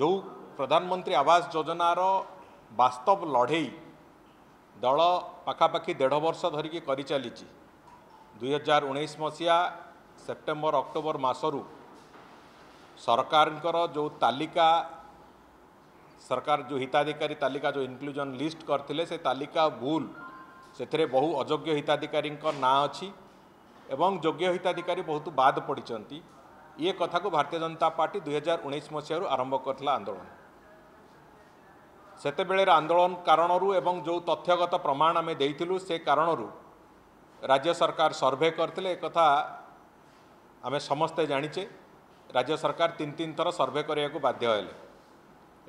ଯେଉଁ ପ୍ରଧାନମନ୍ତ୍ରୀ ଆବାସ ଯୋଜନାର ବାସ୍ତବ ଲଢ଼େଇ ଦଳ ପାଖାପାଖି ଦେଢ଼ ବର୍ଷ ଧରିକି କରିଚାଲିଛି ଦୁଇହଜାର ଉଣେଇଶ ମସିହା ସେପ୍ଟେମ୍ବର ଅକ୍ଟୋବର ମାସରୁ ସରକାରଙ୍କର ଯେଉଁ ତାଲିକା ସରକାର ଯେଉଁ ହିତାଧିକାରୀ ତାଲିକା ଯେଉଁ ଇନକ୍ଲୁଜନ୍ ଲିଷ୍ଟ କରିଥିଲେ ସେ ତାଲିକା ଭୁଲ ସେଥିରେ ବହୁ ଅଯୋଗ୍ୟ ହିତାଧିକାରୀଙ୍କ ନାଁ ଅଛି ଏବଂ ଯୋଗ୍ୟ ହିତାଧିକାରୀ ବହୁତ ବାଦ ପଡ଼ିଛନ୍ତି ଇଏ କଥାକୁ ଭାରତୀୟ ଜନତା ପାର୍ଟି ଦୁଇହଜାର ଉଣେଇଶ ମସିହାରୁ ଆରମ୍ଭ କରିଥିଲା ଆନ୍ଦୋଳନ ସେତେବେଳେର ଆନ୍ଦୋଳନ କାରଣରୁ ଏବଂ ଯେଉଁ ତଥ୍ୟଗତ ପ୍ରମାଣ ଆମେ ଦେଇଥିଲୁ ସେ କାରଣରୁ ରାଜ୍ୟ ସରକାର ସର୍ଭେ କରିଥିଲେ ଏକଥା ଆମେ ସମସ୍ତେ ଜାଣିଛେ ରାଜ୍ୟ ସରକାର ତିନି ତିନି ଥର ସର୍ଭେ କରିବାକୁ ବାଧ୍ୟ ହେଲେ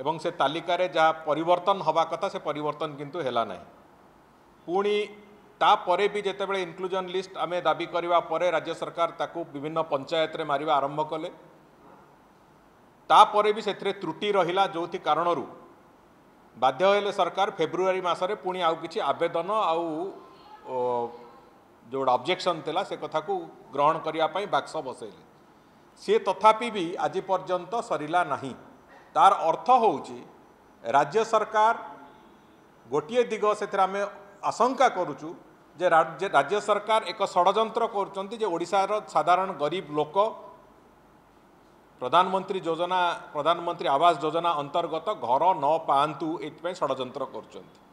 ଏବଂ ସେ ତାଲିକାରେ ଯାହା ପରିବର୍ତ୍ତନ ହେବା କଥା ସେ ପରିବର୍ତ୍ତନ କିନ୍ତୁ ହେଲା ନାହିଁ ପୁଣି ତାପରେ ବି ଯେତେବେଳେ ଇନକ୍ଲୁଜନ୍ ଲିଷ୍ଟ ଆମେ ଦାବି କରିବା ପରେ ରାଜ୍ୟ ସରକାର ତାକୁ ବିଭିନ୍ନ ପଞ୍ଚାୟତରେ ମାରିବା ଆରମ୍ଭ କଲେ ତାପରେ ବି ସେଥିରେ ତ୍ରୁଟି ରହିଲା ଯେଉଁଥି କାରଣରୁ ବାଧ୍ୟ ହେଲେ ସରକାର ଫେବୃଆରୀ ମାସରେ ପୁଣି ଆଉ କିଛି ଆବେଦନ ଆଉ ଯେଉଁଟା ଅବଜେକ୍ସନ୍ ଥିଲା ସେ କଥାକୁ ଗ୍ରହଣ କରିବା ପାଇଁ ବାକ୍ସ ବସେଇଲେ ସିଏ ତଥାପି ବି ଆଜି ପର୍ଯ୍ୟନ୍ତ ସରିଲା ନାହିଁ ତାର ଅର୍ଥ ହେଉଛି ରାଜ୍ୟ ସରକାର ଗୋଟିଏ ଦିଗ ସେଥିରେ ଆମେ ଆଶଙ୍କା କରୁଛୁ ଯେ ରାଜ୍ୟ ସରକାର ଏକ ଷଡ଼ଯନ୍ତ୍ର କରୁଛନ୍ତି ଯେ ଓଡ଼ିଶାର ସାଧାରଣ ଗରିବ ଲୋକ ପ୍ରଧାନମନ୍ତ୍ରୀ ଯୋଜନା ପ୍ରଧାନମନ୍ତ୍ରୀ ଆବାସ ଯୋଜନା ଅନ୍ତର୍ଗତ ଘର ନ ପାଆନ୍ତୁ ଏଥିପାଇଁ ଷଡ଼ଯନ୍ତ୍ର କରୁଛନ୍ତି